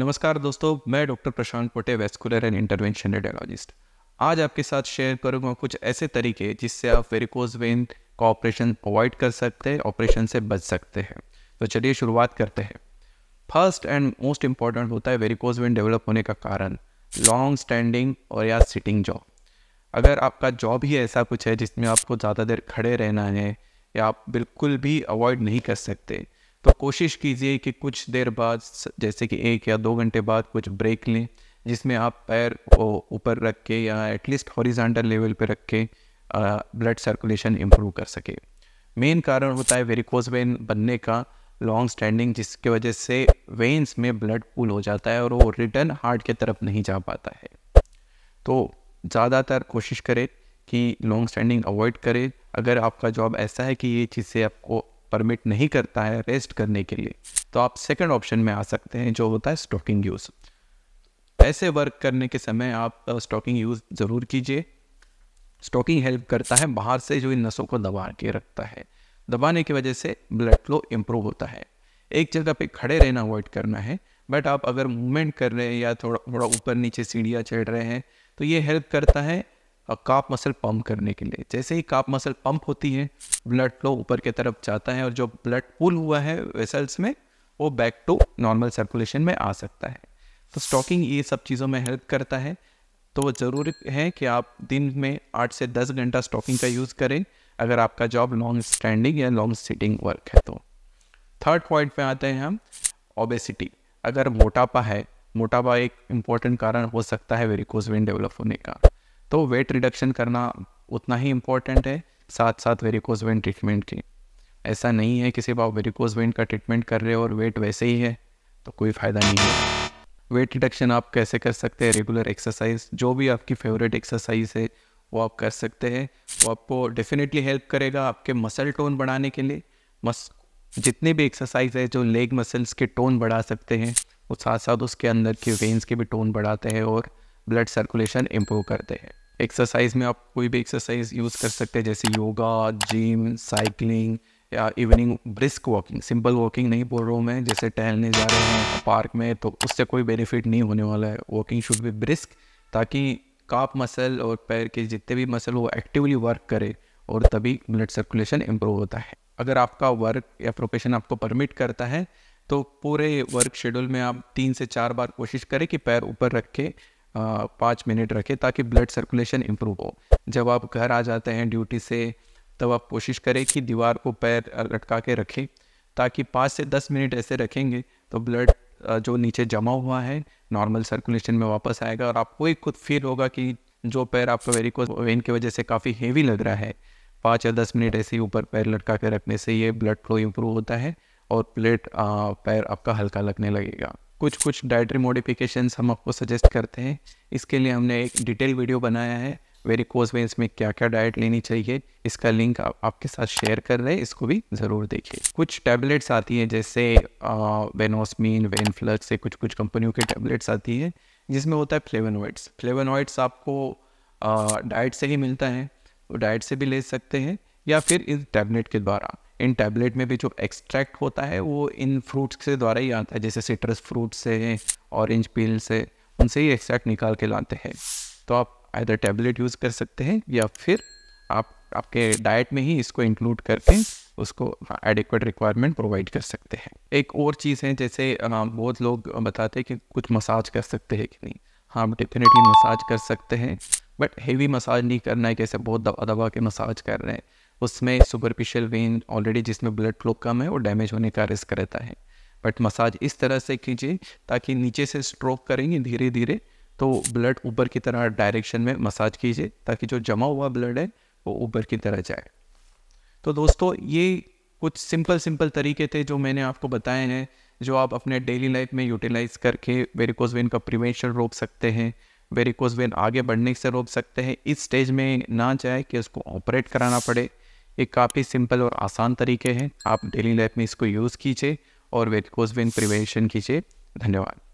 नमस्कार दोस्तों मैं doctor Prashant Pote vascular and intervention radiologist आज आपके साथ शेयर करूंगा कुछ ऐसे तरीके जिससे आप वेरिकोज वेन का ऑपरेशन अवॉइड कर सकते हैं ऑपरेशन से बच सकते हैं तो चलिए शुरुआत करते हैं फर्स्ट एंड मोस्ट इम्पॉर्टेंट होता है वेरिकोज वेन डेवलप होने का कारण लॉन्ग स्टैंडिंग और या सिटिंग जॉब अगर आपका जॉब ही ऐसा कुछ है जिसमें आपको ज़्यादा देर खड़े रहना है या आप बिल्कुल भी अवॉइड नहीं कर सकते तो कोशिश कीजिए कि कुछ देर बाद जैसे कि एक या दो घंटे बाद कुछ ब्रेक लें जिसमें आप पैर को ऊपर रख के या एटलीस्ट हॉरिजॉन्टल लेवल पर रख के ब्लड सर्कुलेशन इम्प्रूव कर सके मेन कारण होता है वेरिकोज वेन बनने का लॉन्ग स्टैंडिंग जिसके वजह से वेन्स में ब्लड पूल हो जाता है और वो रिटर्न हार्ट के तरफ नहीं जा पाता है तो ज़्यादातर कोशिश करें कि लॉन्ग स्टैंडिंग अवॉइड करें अगर आपका जॉब ऐसा है कि ये चीज़ें आपको परमिट नहीं करता है रेस्ट करने के लिए तो आप सेकंड ऑप्शन में आ सकते हैं जो होता है स्टॉकिंग यूज़ ऐसे वर्क करने के समय आप स्टॉकिंग यूज़ ज़रूर कीजिए स्टॉकिंग हेल्प करता है बाहर से जो इन नसों को दबा के रखता है दबाने की वजह से ब्लड फ्लो इम्प्रूव होता है एक जगह पे खड़े रहना अवॉइड करना है बट आप अगर मूवमेंट कर रहे हैं या थोड़ा थोड़ा ऊपर नीचे सीढ़ियाँ चढ़ रहे हैं तो ये हेल्प करता है काप मसल पंप करने के लिए जैसे ही काप मसल पंप होती है ब्लड फ्लो ऊपर की तरफ जाता है और जो ब्लड पुल हुआ है वेसल्स में वो बैक टू नॉर्मल सर्कुलेशन में आ सकता है तो स्टॉकिंग ये सब चीज़ों में हेल्प करता है तो वो ज़रूरी है कि आप दिन में आठ से दस घंटा स्टॉकिंग का यूज़ करें अगर आपका जॉब लॉन्ग स्टैंडिंग या लॉन्ग सिटिंग वर्क है तो थर्ड पॉइंट पे आते हैं हम ओबेसिटी अगर मोटापा है मोटापा एक इम्पॉर्टेंट कारण हो सकता है वेरिकोज वेन डेवलप होने का तो वेट रिडक्शन करना उतना ही इम्पॉर्टेंट है साथ साथ वेरिकोज वेन ट्रीटमेंट की ऐसा नहीं है कि सिर्फ आप वेरिकोज वेन का ट्रीटमेंट कर रहे हो और वेट वैसे ही है तो कोई फ़ायदा नहीं है वेट रिडक्शन आप कैसे कर सकते हैं रेगुलर एक्सरसाइज जो भी आपकी फेवरेट एक्सरसाइज है वो आप कर सकते हैं वो आपको डेफिनेटली हेल्प करेगा आपके मसल टोन बढ़ाने के लिए मस जितने भी एक्सरसाइज है जो लेग मसल्स के टोन बढ़ा सकते हैं और साथ साथ उसके अंदर के वेंस के भी टोन बढ़ाते हैं और ब्लड सर्कुलेशन इम्प्रूव करते हैं एक्सरसाइज में आप कोई भी एक्सरसाइज यूज़ कर सकते हैं जैसे योगा जिम साइकिलिंग या evening brisk walking simple walking नहीं बोल रहा हूँ मैं जैसे टहलने जा रहे हैं पार्क में तो उससे कोई बेनिफिट नहीं होने वाला है वॉकिंग शुड बी ब्रिस्क ताकि काप मसल और पैर के जितने भी मसल वो एक्टिवली वर्क करे और तभी ब्लड सर्कुलेशन इम्प्रूव होता है अगर आपका वर्क या प्रोफेशन आपको परमिट करता है तो पूरे वर्क शेड्यूल में आप तीन से चार बार कोशिश करें कि पैर ऊपर रखें पाँच मिनट रखें ताकि ब्लड सर्कुलेशन इम्प्रूव हो जब आप घर आ जाते हैं ड्यूटी से तब आप कोशिश करें कि दीवार को पैर लटका के रखें ताकि पाँच से दस मिनट ऐसे रखेंगे तो ब्लड जो नीचे जमा हुआ है नॉर्मल सर्कुलेशन में वापस आएगा और आपको ही खुद फील होगा कि जो पैर आपका वेरिकोस वेन की वजह से काफ़ी हेवी लग रहा है पाँच या दस मिनट ऐसे ही ऊपर पैर लटका के रखने से ये ब्लड फ्लो इम्प्रूव होता है और प्लेट पैर आपका हल्का लगने लगेगा कुछ कुछ डाइटरी मोडिफिकेशन हम आपको सजेस्ट करते हैं इसके लिए हमने एक डिटेल वीडियो बनाया है वेरी कोज वे में क्या क्या डाइट लेनी चाहिए इसका लिंक आप, आपके साथ शेयर कर रहे हैं इसको भी ज़रूर देखिए कुछ टैबलेट्स आती हैं जैसे वेनोसमीन वेनफ्लक्स से कुछ कुछ कंपनियों के टैबलेट्स आती हैं जिसमें होता है फ्लेवनॉइड्स फ्लेवनॉइड्स आपको डाइट से ही मिलता है वो डाइट से भी ले सकते हैं या फिर इस टैबलेट के द्वारा इन टैबलेट में भी जो एक्सट्रैक्ट होता है वो इन फ्रूट्स के द्वारा ही आता है जैसे सिट्रस फ्रूट से ऑरेंज पील से उनसे ही एक्सट्रैक्ट निकाल के लाते हैं तो आप आधर टैबलेट यूज़ कर सकते हैं या फिर आप आपके डाइट में ही इसको इंक्लूड करके उसको एडिक्वेट रिक्वायरमेंट प्रोवाइड कर सकते हैं एक और चीज़ है जैसे बहुत लोग बताते हैं कि कुछ मसाज कर सकते हैं कि नहीं हाँ आप डेफिनेटली मसाज कर सकते हैं बट हेवी मसाज नहीं करना है कैसे बहुत दबा दबा के मसाज कर रहे हैं उसमें सुपरफिशियल वेन ऑलरेडी जिसमें ब्लड फ्लो कम है वो डैमेज होने का रिस्क रहता है बट मसाज इस तरह से कीजिए ताकि नीचे से स्ट्रोक करेंगे धीरे धीरे तो ब्लड ऊपर की तरह डायरेक्शन में मसाज कीजिए ताकि जो जमा हुआ ब्लड है वो ऊपर की तरह जाए तो दोस्तों ये कुछ सिंपल सिंपल तरीके थे जो मैंने आपको बताए हैं जो आप अपने डेली लाइफ में यूटिलाइज करके वेरिकोज वेन का प्रिवेंशन रोक सकते हैं वेरिकोज वेन आगे बढ़ने से रोक सकते हैं इस स्टेज में ना जाए कि उसको ऑपरेट कराना पड़े ये काफ़ी सिंपल और आसान तरीके हैं आप डेली लाइफ में इसको यूज़ कीजिए और वेट कोसबिन प्रिवेंशन कीजिए धन्यवाद